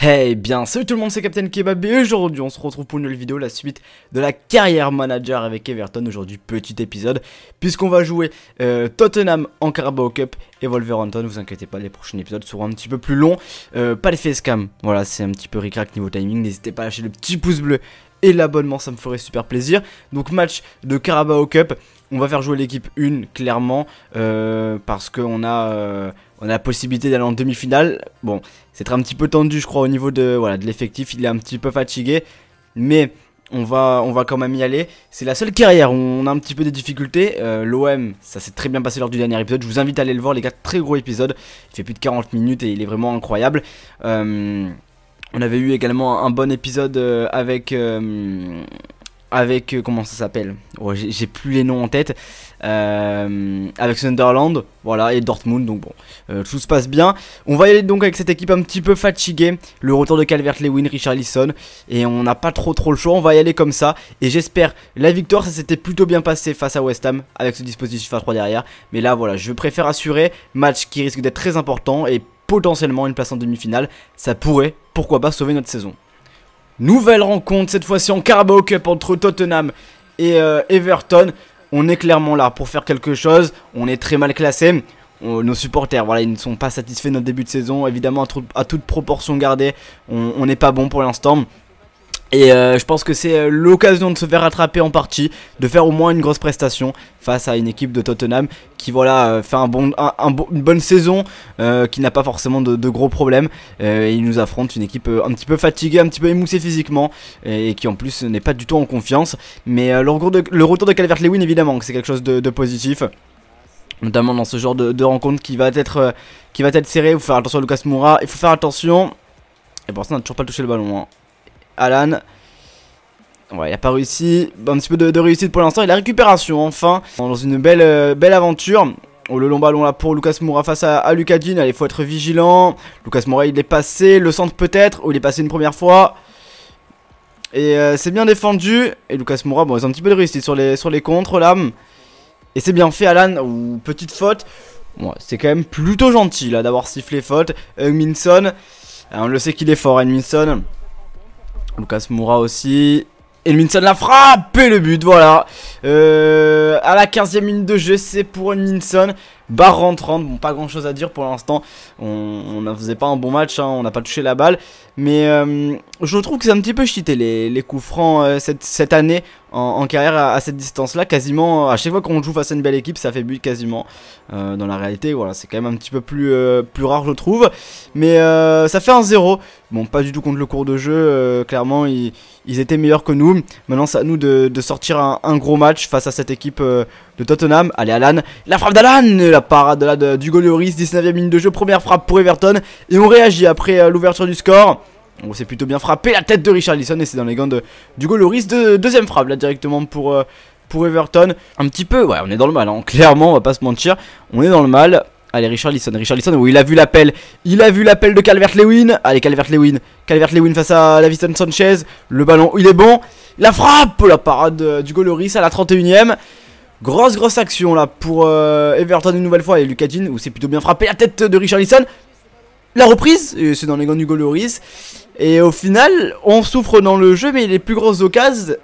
Hey bien, salut tout le monde, c'est Captain Kebab et aujourd'hui on se retrouve pour une nouvelle vidéo, la suite de la carrière manager avec Everton. Aujourd'hui, petit épisode, puisqu'on va jouer euh, Tottenham en Carabao Cup et Wolverhampton. Vous inquiétez pas, les prochains épisodes seront un petit peu plus longs. Euh, pas les facecam, voilà, c'est un petit peu ricrac niveau timing. N'hésitez pas à lâcher le petit pouce bleu et l'abonnement, ça me ferait super plaisir. Donc match de Carabao Cup, on va faire jouer l'équipe 1 clairement, parce euh, parce qu'on a on a la possibilité d'aller en demi-finale. Bon, c'est un petit peu tendu, je crois, au niveau de voilà de l'effectif. Il est un petit peu fatigué, mais on va, on va quand même y aller. C'est la seule carrière où on a un petit peu des difficultés. Euh, L'OM, ça s'est très bien passé lors du dernier épisode. Je vous invite à aller le voir, les gars. Très gros épisode. Il fait plus de 40 minutes et il est vraiment incroyable. Euh, on avait eu également un bon épisode euh, avec avec euh, comment ça s'appelle J'ai plus les noms en tête. Euh, avec Sunderland, voilà, et Dortmund. Donc bon, euh, tout se passe bien. On va y aller donc avec cette équipe un petit peu fatiguée. Le retour de Calvert-Lewin, Richarlison, et on n'a pas trop trop le choix. On va y aller comme ça. Et j'espère la victoire. Ça s'était plutôt bien passé face à West Ham avec ce dispositif à 3 derrière. Mais là, voilà, je préfère assurer match qui risque d'être très important et potentiellement une place en demi-finale. Ça pourrait, pourquoi pas, sauver notre saison. Nouvelle rencontre, cette fois-ci en Carabao Cup entre Tottenham et euh, Everton. On est clairement là pour faire quelque chose. On est très mal classé. Nos supporters, voilà, ils ne sont pas satisfaits de notre début de saison. Évidemment, à, toute proportion gardée, on n'est pas bon pour l'instant. Et euh, je pense que c'est euh, l'occasion de se faire rattraper en partie, de faire au moins une grosse prestation face à une équipe de Tottenham qui voilà euh, fait une bonne saison, qui n'a pas forcément de, gros problèmes. et il nous affronte une équipe un petit peu fatiguée, un petit peu émoussée physiquement et, qui en plus n'est pas du tout en confiance. Mais le, retour de, Calvert-Lewin évidemment que c'est quelque chose de, positif notamment dans ce genre de, rencontre qui va être qui serré. Il faut faire attention à Lucas Moura. Il faut faire attention. Et pour ça, on n'a toujours pas touché le ballon. Hein. Alan. Ouais, il a pas réussi. Un petit peu de, réussite pour l'instant. Et la récupération, enfin. Dans une belle, euh, belle aventure. Oh, le long ballon là pour Lucas Moura face à, à Lucas faut être vigilant. Lucas Moura, il est passé. Le centre peut-être. Ou oh, il est passé une première fois. Et euh, c'est bien défendu. Et Lucas Moura, bon, ils ont un petit peu de réussite sur les, sur les contres là. Et c'est bien fait, Alan. Ou petite faute. c'est quand même plutôt gentil là d'avoir sifflé faute. Minson. Ah, on le sait qu'il est fort, Minson Lucas Moura aussi. Minson la frappé le but, voilà. Euh, à la 15e minute de jeu, c'est pour Minson, Barre rentrante, bon, pas grand chose à dire pour l'instant. On ne faisait pas un bon match, hein, on n'a pas touché la balle. Mais euh, je trouve que c'est un petit peu cheaté les, coups francs euh, cette, cette, année en, carrière à, cette distance-là. Quasiment, à chaque fois qu'on joue face à une belle équipe, ça fait but quasiment. Euh, dans la réalité, voilà, c'est quand même un petit peu plus, euh, plus rare, je trouve. Mais euh, ça fait un 0. Bon, pas du tout contre le cours de jeu. clairement, ils, étaient meilleurs que nous. Maintenant, c'est à nous de, sortir un, gros match face à cette équipe de Tottenham. Allez, Alan. La frappe d'Alan La parade là, de, du 19ème ligne de jeu. Première frappe pour Everton. Et on réagit après l'ouverture du score. On s'est plutôt bien frappé la tête de Richard Lisson et c'est dans les gants de, du Loris. De, deuxième frappe là directement pour, euh, pour Everton. Un petit peu, ouais, on est dans le mal. Hein. Clairement, on va pas se mentir. On est dans le mal. Allez, Richard Lisson. Richard Lisson, il a vu l'appel. Il a vu l'appel de Calvert-Lewin. Allez, Calvert-Lewin. Calvert-Lewin face à Viston Sanchez. Le ballon, il est bon. La frappe, la parade du Loris à la 31ème. Grosse grosse action là pour euh, Everton une nouvelle fois et Lucas Jean où c'est plutôt bien frappé la tête de Richard Richarlison la reprise, c'est dans les gants du Goloris. Et au final, on souffre dans le jeu, mais les plus grosses occasions,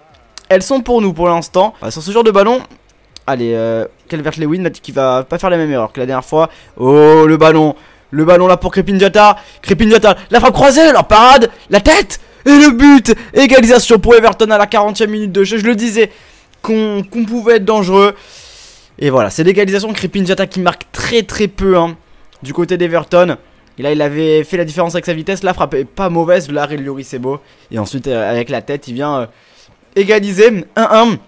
elles sont pour nous pour l'instant. Bah, sur ce genre de ballon, allez, euh, Calvert Lewin qui va pas faire la même erreur que la dernière fois. Oh, le ballon, le ballon là pour Crépin Diata. la frappe croisée, la parade, la tête et le but. Égalisation pour Everton à la 40e minute de jeu. Je le disais qu'on pouvait être dangereux. Et voilà, c'est l'égalisation. Crépin qui marque très très peu hein, du côté d'Everton. Et là, il avait fait la différence avec sa vitesse. La frappe est pas mauvaise. L'arrêt de Lloris c'est beau. Et ensuite, euh, avec la tête, il vient euh, égaliser 1-1.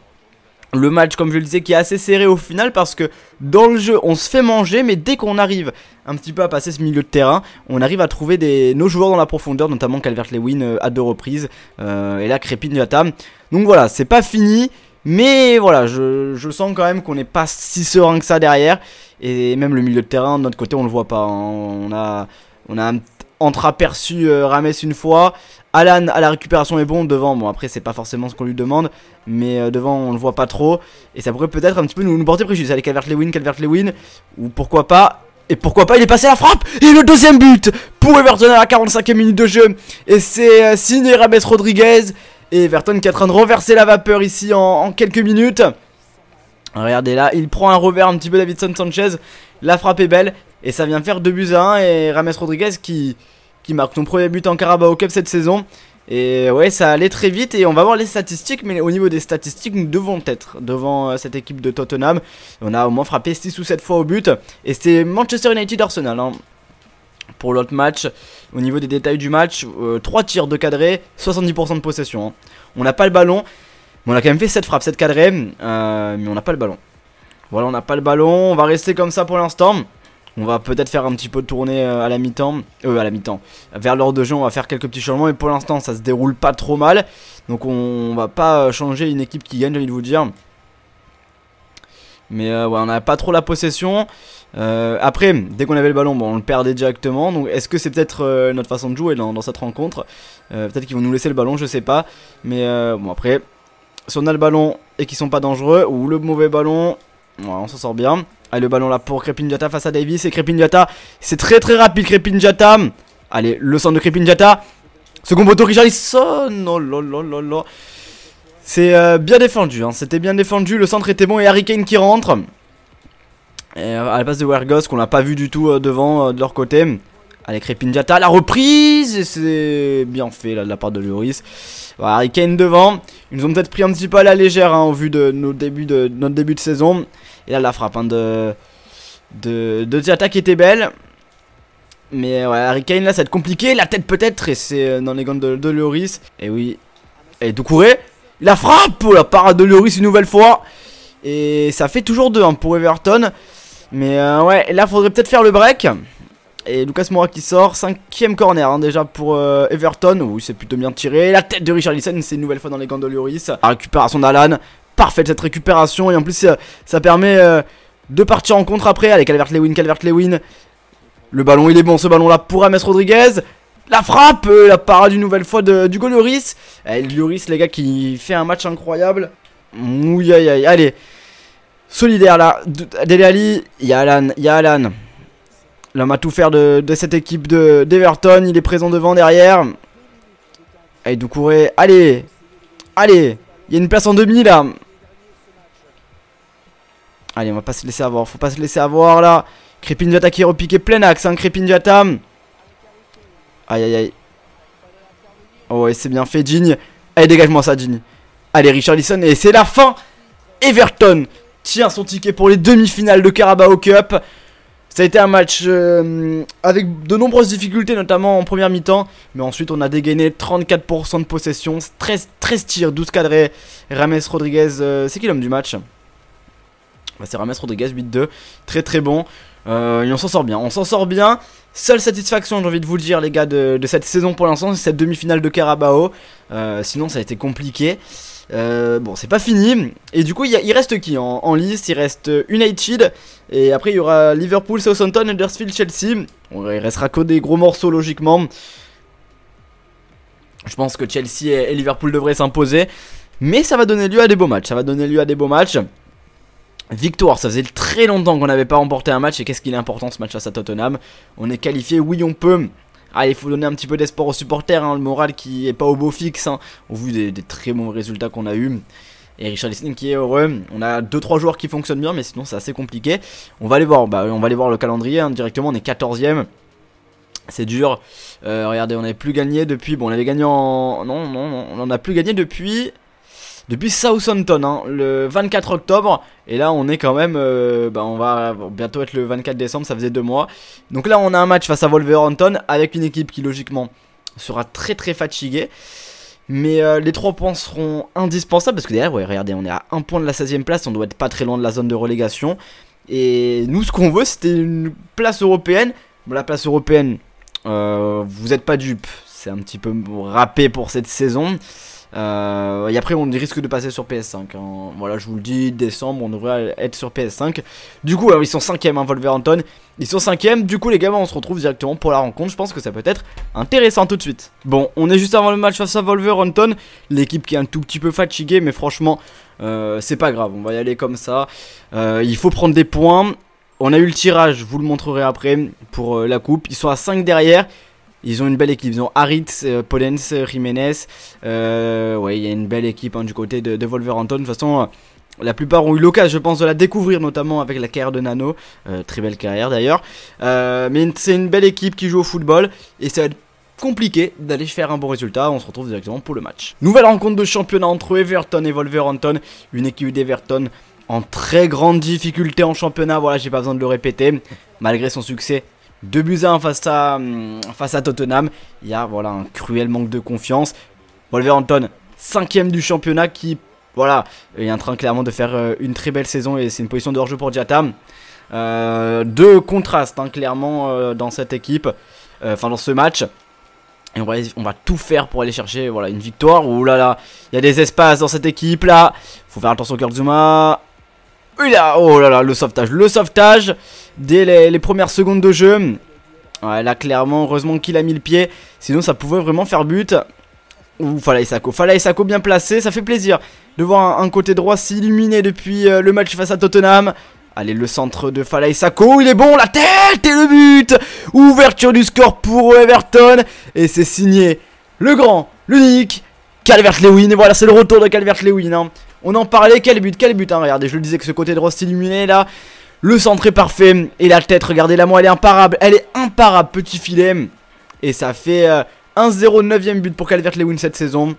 Le match, comme je le disais, qui est assez serré au final parce que dans le jeu, on se fait manger, mais dès qu'on arrive un petit peu à passer ce milieu de terrain, on arrive à trouver nos joueurs dans la profondeur, notamment Calvert-Lewin euh, à deux reprises, et là Crépine Yata. Donc voilà, c'est pas fini. Mais voilà, je, sens quand même qu'on n'est pas si serein que ça derrière. Et même le milieu de terrain, de notre côté, on le voit pas. Hein. On a, on a entre-aperçu euh, Rames une fois. Alan à la récupération est bon devant. Bon, après, c'est pas forcément ce qu'on lui demande, mais euh, devant, on le voit pas trop. Et ça pourrait peut-être un petit peu nous, porter préjudice. Allez, Calvert-Lewin, Calvert-Lewin, ou pourquoi pas. Et pourquoi pas, il est passé à la frappe Et le deuxième but pour Everton à la 45e minute de jeu. Et c'est euh, signé Rames Rodriguez. Et Everton qui est en train de renverser la vapeur ici en, quelques minutes. Regardez là, il prend un revers un petit peu Davidson Sanchez. La frappe est belle. Et ça vient faire 2 buts à 1. Et Rames Rodriguez qui, qui marque son premier but en Carabao Cup cette saison. Et ouais, ça allait très vite. Et on va voir les statistiques. Mais au niveau des statistiques, nous devons être devant euh, cette équipe de Tottenham. On a au moins frappé 6 ou 7 fois au but. Et c'est Manchester United Arsenal. Hein pour l'autre match. Au niveau des détails du match, 3 euh, tirs de cadré, 70% de possession. Hein. On n'a pas le ballon, mais on a quand même fait 7 frappes, 7 cadrés, euh, mais on n'a pas le ballon. Voilà, on n'a pas le ballon, on va rester comme ça pour l'instant. On va peut-être faire un petit peu de tournée euh, à la mi-temps. Euh, à la mi-temps. Vers l'heure de jeu, on va faire quelques petits changements. Et pour l'instant, ça se déroule pas trop mal. Donc on va pas changer une équipe qui gagne, j'ai envie de vous dire. Mais on n'a pas trop la possession. Euh, après, dès qu'on avait le ballon, bon, on le perdait directement. Donc, est-ce que c'est peut-être euh, notre façon de jouer dans, cette rencontre euh, Peut-être qu'ils vont nous laisser le ballon, je sais pas. Mais bon, après, si on a le ballon et qu'ils sont pas dangereux, ou le mauvais ballon, on s'en sort bien. Allez, le ballon là pour Crepinjata face à Davis. Et Crepinjata, c'est très très rapide, Crepinjata. Allez, le centre de Crepinjata. Second poteau, sonne Oh là C'est bien défendu, hein. c'était bien défendu. Le centre était bon et Harry Kane qui rentre. Euh, à la place de Wergos qu'on n'a pas vu du tout euh, devant euh, de leur côté. Allez, Crépinjata, la reprise c'est bien fait de la part de Lloris. Voilà, Harry devant. Ils nous ont peut-être pris un petit peu à la légère en hein, au vu de, nos débuts de, notre début de saison. Et là, la frappe hein, de, de, qui était belle. Mais ouais, Harry là, ça va être compliqué. La tête peut-être, et c'est dans les gants de, Lloris. Et oui. Et Doucouré, la frappe pour la part de Lloris une nouvelle fois. Et ça fait toujours 2 hein, pour Everton. Mais euh, ouais, là faudrait peut-être faire le break. Et Lucas Moura qui sort, cinquième corner hein, déjà pour euh, Everton, où il s'est plutôt bien tiré. La tête de Richard Lisson, c'est une nouvelle fois dans les gants de Lloris. La récupération d'Alan, parfaite cette récupération. Et en plus, ça permet euh, de partir en contre après. Allez, Calvert-Lewin, Calvert-Lewin. Le ballon, il est bon ce ballon-là pour Ames Rodriguez. La frappe, la parade une nouvelle fois de, du Lloris. Eh, Lloris, les gars, qui fait un match incroyable. Mouille aïe, allez. Solidaire là, d'Elali, Ali, il y a Alan, il y a Alan. L'homme a tout faire de, cette équipe d'Everton, il est présent devant, derrière. Allez, Doucouré, allez Allez Il y a une place en demi là Allez, on va pas se laisser avoir, faut pas se laisser avoir là Crépin qui est repiqué plein axe, hein, Crépin Diata Aïe aïe aïe Oh, et c'est bien fait, Ginny Allez, dégage-moi ça, Ginny Allez, Richard Lisson et c'est la fin Everton tient son ticket pour les demi-finales de Carabao Cup. Ça a été un match euh, avec de nombreuses difficultés, notamment en première mi-temps. Mais ensuite, on a dégainé 34% de possession, 13, 13 tirs, 12 cadrés. Rames Rodriguez, euh, c'est qui l'homme du match bah, C'est Rames Rodriguez, 8-2. Très très bon. Euh, et on s'en sort bien. On s'en sort bien. Seule satisfaction, j'ai envie de vous le dire, les gars, de, de cette saison pour l'instant, c'est cette demi-finale de Carabao. sinon, ça a été compliqué. Euh, bon, c'est pas fini. Et du coup, il reste qui en, liste Il reste euh, United. Et après, il y aura Liverpool, Southampton, Huddersfield, Chelsea. il restera que des gros morceaux, logiquement. Je pense que Chelsea et Liverpool devraient s'imposer. Mais ça va donner lieu à des beaux matchs. Ça va donner lieu à des beaux matchs. Victoire, ça faisait très longtemps qu'on n'avait pas remporté un match et qu'est-ce qu'il est important ce match face à Tottenham. On est qualifié, oui on peut, ah, il faut donner un petit peu d'espoir aux supporters, hein, le moral qui est pas au beau fixe, hein. au vu des, très bons résultats qu'on a eu et Richard Lissing qui est heureux. On a 2-3 joueurs qui fonctionnent bien, mais sinon c'est assez compliqué. On va aller voir, bah, on va aller voir le calendrier hein, directement. On est 14ème. C'est dur. Euh, regardez, on n'avait plus gagné depuis. Bon, on avait gagné en. Non, non, non. On n'en a plus gagné depuis depuis Southampton, hein, le 24 octobre. Et là, on est quand même, euh, bah, on va bientôt être le 24 décembre, ça faisait deux mois. Donc là, on a un match face à Wolverhampton avec une équipe qui logiquement sera très très fatiguée. Mais euh, les trois points seront indispensables parce que derrière, regardez, on est à un point de la 16ème place, on doit être pas très loin de la zone de relégation. Et nous, ce qu'on veut, c'était une place européenne. Bon, la place européenne, euh, vous n'êtes pas dupe, c'est un petit peu râpé pour cette saison. Euh, et après, on risque de passer sur PS5. Hein. Voilà, je vous le dis, décembre, on devrait être sur PS5. Du coup, ils sont 5ème, hein, Wolverhampton. Ils sont 5ème. Du coup, les gars, on se retrouve directement pour la rencontre. Je pense que ça peut être intéressant tout de suite. Bon, on est juste avant le match face à Wolverhampton. L'équipe qui est un tout petit peu fatiguée, mais franchement, euh, c'est pas grave. On va y aller comme ça. Euh, il faut prendre des points. On a eu le tirage, je vous le montrerai après pour la coupe. Ils sont à 5 derrière. Ils ont une belle équipe. Ils ont Haritz, euh, Pollens, euh, Jiménez. Euh, ouais, il y a une belle équipe hein, du côté de, de Wolverhampton. De toute façon, la plupart ont eu l'occasion, je pense, de la découvrir, notamment avec la carrière de Nano. très belle carrière d'ailleurs. mais c'est une belle équipe qui joue au football. Et ça va être compliqué d'aller faire un bon résultat. On se retrouve directement pour le match. Nouvelle rencontre de championnat entre Everton et Wolverhampton. Une équipe d'Everton en très grande difficulté en championnat. Voilà, j'ai pas besoin de le répéter. Malgré son succès 2 buts face à, hum, face à Tottenham. Il y a voilà, un cruel manque de confiance. Wolverhampton, 5ème du championnat, qui voilà, est en train clairement de faire euh, une très belle saison et c'est une position de hors-jeu pour Diatam. Euh, deux contrastes hein, clairement euh, dans cette équipe, enfin dans ce match. Et on va, on va, tout faire pour aller chercher voilà, une victoire. Ouh là là, il y a des espaces dans cette équipe là. Faut faire attention Kurzuma. Oh là là, le sauvetage, le sauvetage dès les, premières secondes de jeu. Ouais, là, clairement, heureusement qu'il a mis le pied. Sinon, ça pouvait vraiment faire but. Ouh, Fala Isako. Fala bien placé, ça fait plaisir de voir un, côté droit s'illuminer depuis euh, le match face à Tottenham. Allez, le centre de Fala il est bon, la tête et le but Ouverture du score pour Everton. Et c'est signé le grand, l'unique, Calvert-Lewin. Et voilà, c'est le retour de Calvert-Lewin. Hein. On en parlait, quel but, quel but, hein, regardez, je le disais que ce côté droit s'illuminait là. Le centre est parfait. Et la tête, regardez-la moi, elle est imparable. Elle est imparable, petit filet. Et ça fait 1-0, euh, 9ème but pour Calvert Lewin cette saison.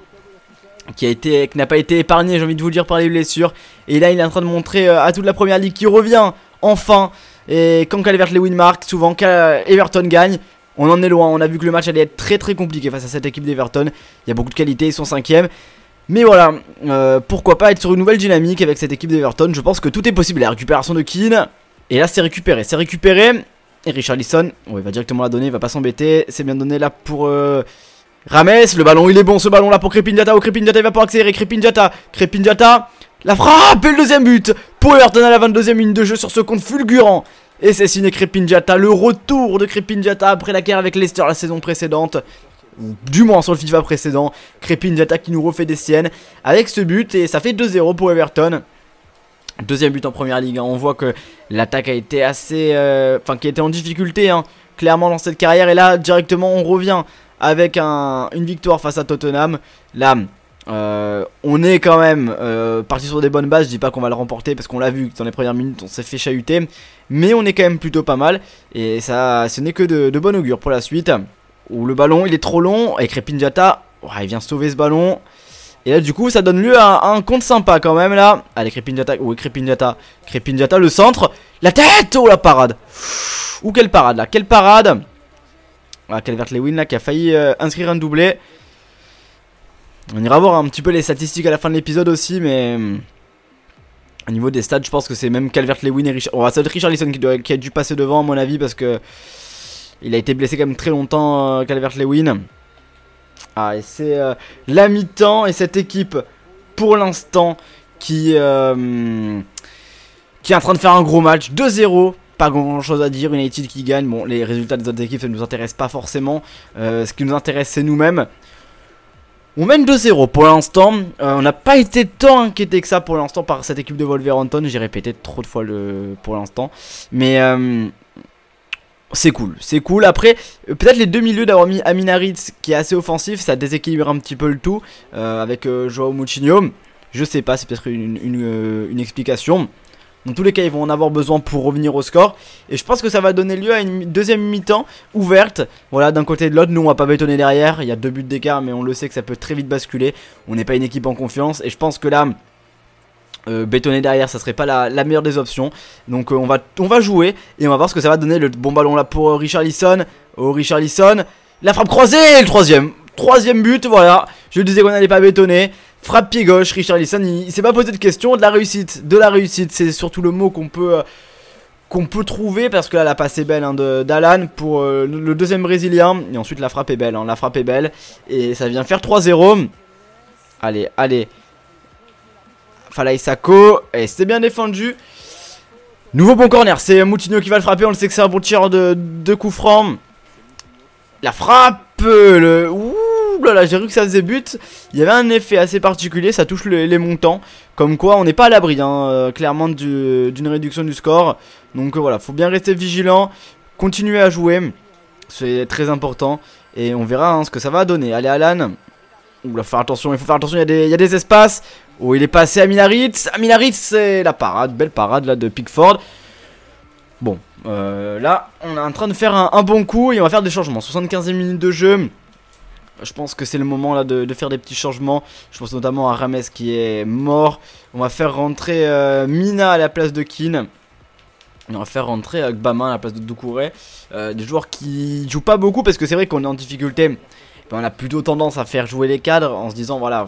Qui a été, qui n'a pas été épargné, j'ai envie de vous dire, par les blessures. Et là, il est en train de montrer euh, à toute la première ligue qui revient enfin. Et quand Calvert Lewin marque, souvent Everton gagne. On en est loin, on a vu que le match allait être très très compliqué face à cette équipe d'Everton. Il y a beaucoup de qualité, ils sont cinquième. Mais voilà, euh, pourquoi pas être sur une nouvelle dynamique avec cette équipe d'Everton Je pense que tout est possible. La récupération de Keane, et là, c'est récupéré. C'est récupéré. Et Richarlison, ouais, il va directement la donner, il va pas s'embêter. C'est bien donné là pour euh, Rames. Le ballon, il est bon ce ballon là pour Crépin Oh, Crépin il va pour accélérer. Crépin Crepinjata, La frappe et le deuxième but. Pour Everton à la 22 e minute de jeu sur ce compte fulgurant. Et c'est signé Crépin Le retour de Crépin après la guerre avec Leicester la saison précédente du moins sur le FIFA précédent. Crépin qui nous refait des siennes avec ce but et ça fait 2-0 pour Everton. Deuxième but en première ligue. Hein. On voit que l'attaque a été assez. Euh, enfin, qui était en difficulté, hein, clairement, dans cette carrière. Et là, directement, on revient avec une victoire face à Tottenham. Là, euh, on est quand même euh, parti sur des bonnes bases. Je dis pas qu'on va le remporter parce qu'on l'a vu dans les premières minutes, on s'est fait chahuter. Mais on est quand même plutôt pas mal. Et ça, ce n'est que de, bon augure pour la suite. Où le ballon, il est trop long. Et Repinjata, il vient sauver ce ballon. Et là du coup ça donne lieu à un, compte sympa quand même là Allez Crépin où est le centre, la tête Oh la parade Ou quelle parade là, quelle parade Ah Calvert Lewin là qui a failli euh, inscrire un doublé On ira voir un petit peu les statistiques à la fin de l'épisode aussi mais... Hum, au niveau des stats je pense que c'est même Calvert Lewin et Richard... Oh, ça être Richard Lisson qui, a dû passer devant à mon avis parce que... Il a été blessé quand même très longtemps euh, Calvert Lewin ah, et c'est euh, la mi-temps et cette équipe, pour l'instant, qui, euh, qui est en train de faire un gros match. 2-0 pas grand chose à dire, United qui gagne, bon les résultats des autres équipes ça ne nous intéresse pas forcément, euh, ce qui nous intéresse c'est nous-mêmes. On mène 2-0 pour l'instant, on n'a pas été tant inquiété que ça pour l'instant par cette équipe de Wolverhampton, j'ai répété trop de fois le pour l'instant, mais c'est cool, c'est cool. Après, euh, peut-être les deux milieux d'avoir mis Aminaritz qui est assez offensif, ça déséquilibre un petit peu le tout euh, avec euh, Joao Moutinho. Je sais pas, c'est peut-être une, une, une, explication. Dans tous les cas, ils vont en avoir besoin pour revenir au score. Et je pense que ça va donner lieu à une deuxième mi-temps ouverte. Voilà, d'un côté et de l'autre, nous on va pas bétonner derrière. Il y a deux buts d'écart, mais on le sait que ça peut très vite basculer. On n'est pas une équipe en confiance. Et je pense que là, euh, bétonner derrière, ça serait pas la, meilleure des options. Donc euh, on, va, on va jouer et on va voir ce que ça va donner. Le bon ballon là pour euh, Richard Richarlison. Oh Lisson La frappe croisée, le troisième. Troisième but, voilà. Je disais qu'on n'allait pas bétonner. Frappe pied gauche, Richard il, il s'est pas posé de question. De la réussite, de la réussite, c'est surtout le mot qu'on peut... qu'on peut trouver parce que là la passe est belle hein, d'Alan pour le, deuxième brésilien et ensuite la frappe est belle, hein. la frappe est belle et ça vient faire 3-0 allez allez Falaï Sako. Et c'était bien défendu. Nouveau bon corner. C'est Moutinho qui va le frapper. On le sait que c'est un bon tireur de, coup franc. La frappe. Le... Ouh là j'ai vu que ça faisait but. Il y avait un effet assez particulier. Ça touche les montants. Comme quoi, on n'est pas à l'abri, hein, euh, clairement, d'une réduction du score. Donc euh, voilà, faut bien rester vigilant. Continuer à jouer. C'est très important. Et on verra hein, ce que ça va donner. Allez, Alan faire attention, il faut faire attention, il y, a des, espaces. Oh, il est passé à Minaritz. À Minaritz, c'est la parade, belle parade là de Pickford. Bon, euh, là, on est en train de faire un, bon coup et on va faire des changements. 75e minute de jeu. Je pense que c'est le moment là de, faire des petits changements. Je pense notamment à Rames qui est mort. On va faire rentrer euh, Mina à la place de Kin. On va faire rentrer euh, Gbama à la place de Doucouré. des joueurs qui jouent pas beaucoup parce que c'est vrai qu'on est en difficulté on a plutôt tendance à faire jouer les cadres en se disant voilà,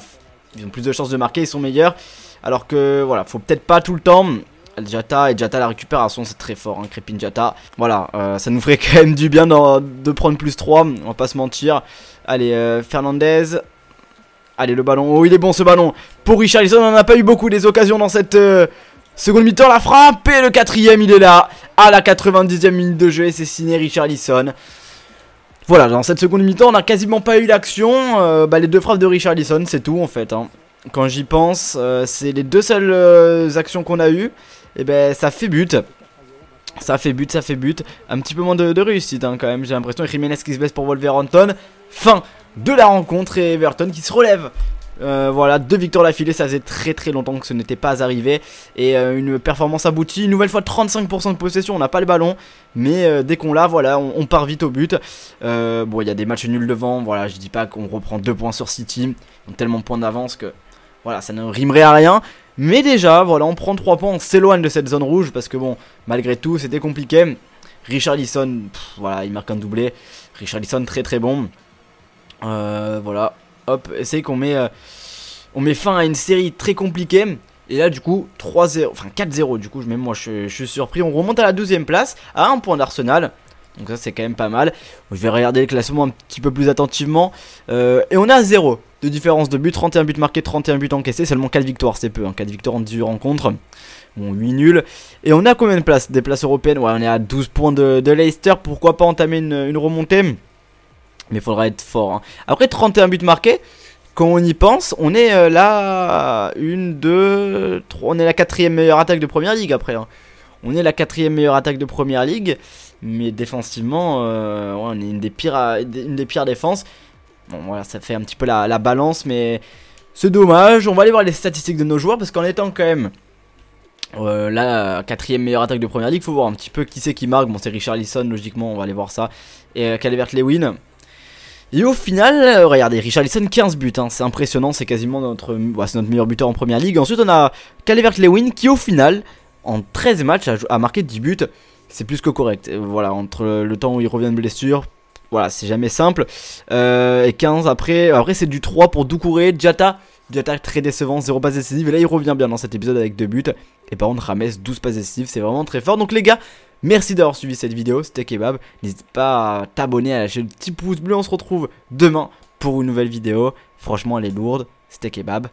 ils ont plus de chances de marquer, ils sont meilleurs. Alors que voilà, faut peut-être pas tout le temps. Jata et Jata la récupération c'est très fort hein, Crépin Jata voilà euh, ça nous ferait quand même du bien de prendre plus 3 on va pas se mentir allez euh, Fernandez allez le ballon oh il est bon ce ballon pour Richarlison on n'a a pas eu beaucoup des occasions dans cette euh, seconde mi-temps la frappe et le quatrième il est là à la 90e minute de jeu et c'est signé Richarlison voilà, dans cette seconde mi-temps, on n'a quasiment pas eu l'action. Euh, bah, les deux frappes de Richard Richarlison, c'est tout en fait. Hein. Quand j'y pense, euh, c'est les deux seules euh, actions qu'on a eues. Et eh ben, ça fait but. Ça fait but, ça fait but. Un petit peu moins de, réussite hein, quand même, j'ai l'impression. Jiménez qui se baisse pour Wolverhampton. Fin de la rencontre et Everton qui se relève euh, voilà, deux victoires d'affilée, ça faisait très très longtemps que ce n'était pas arrivé. Et euh, une performance aboutie, une nouvelle fois 35% de possession, on n'a pas le ballon. Mais euh, dès qu'on l'a, voilà, on, part vite au but. bon, il y a des matchs nuls devant, voilà, je dis pas qu'on reprend deux points sur City. On ont tellement de points d'avance que, voilà, ça ne rimerait à rien. Mais déjà, voilà, on prend trois points, on s'éloigne de cette zone rouge, parce que bon, malgré tout, c'était compliqué. Richard Lisson, voilà, il marque un doublé. Richard Lisson, très très bon. voilà, hop, essaye qu'on met on met fin à une série très compliquée. Et là, du coup, 3-0, enfin 4-0, du coup, même moi, je, suis surpris. On remonte à la 12ème place, à un point d'Arsenal. Donc ça, c'est quand même pas mal. Je vais regarder le classement un petit peu plus attentivement. Euh, et on a 0 de différence de but. 31 buts marqués, 31 buts encaissés. Seulement 4 victoires, c'est peu. 4 hein. victoires en 10 rencontres. Bon, 8 nuls. Et on a combien de places Des places européennes Ouais, on est à 12 points de, Leicester. Pourquoi pas entamer une, remontée mais il faudra être fort. Hein. Après 31 buts marqués, quand on y pense, on est euh, là une, deux, On est la quatrième meilleure attaque de première ligue après. Hein. On est la quatrième meilleure attaque de première ligue, mais défensivement, euh, on est une des pires, euh, une des pires défenses. Bon, voilà, ça fait un petit peu la, balance, mais c'est dommage. On va aller voir les statistiques de nos joueurs parce qu'en étant quand même la quatrième meilleure attaque de première ligue, faut voir un petit peu qui c'est qui marque. Bon, c'est Richard Lisson, logiquement, on va aller voir ça. Et Calvert Lewin. Et au final, regardez, Richarlison 15 buts, hein. c'est impressionnant, c'est quasiment notre, bah, notre meilleur buteur en première ligue. Ensuite, on a Calvert Lewin qui, au final, en 13 matchs, a, marqué 10 buts. C'est plus que correct. Euh, voilà, entre le temps où il revient de blessure, voilà, c'est jamais simple. Euh, et 15 après, après c'est du 3 pour Doucouré, Jata. Jata très décevant, 0 passes décisives. Et là, il revient bien dans cet épisode avec 2 buts. Et par contre, Rames, 12 passes décisives, c'est vraiment très fort. Donc, les gars, Merci d'avoir suivi cette vidéo, c'était Kebab. N'hésite pas à t'abonner, à lâcher le petit pouce bleu. On se retrouve demain pour une nouvelle vidéo. Franchement, elle est lourde. C'était Kebab.